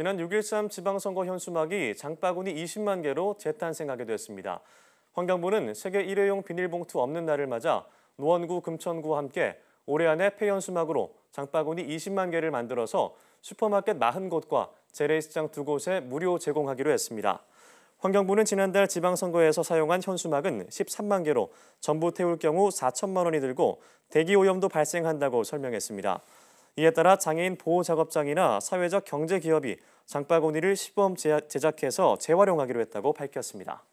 지난 6.13 지방선거 현수막이 장바구니 20만 개로 재탄생하게 됐습니다. 환경부는 세계 일회용 비닐봉투 없는 날을 맞아 노원구, 금천구와 함께 올해 안에 폐현수막으로 장바구니 20만 개를 만들어서 슈퍼마켓 40곳과 재래시장 2곳에 무료 제공하기로 했습니다. 환경부는 지난달 지방선거에서 사용한 현수막은 13만 개로 전부 태울 경우 4천만 원이 들고 대기오염도 발생한다고 설명했습니다. 이에 따라 장애인 보호 작업장이나 사회적 경제 기업이 장바구니를 시범 제작해서 재활용하기로 했다고 밝혔습니다.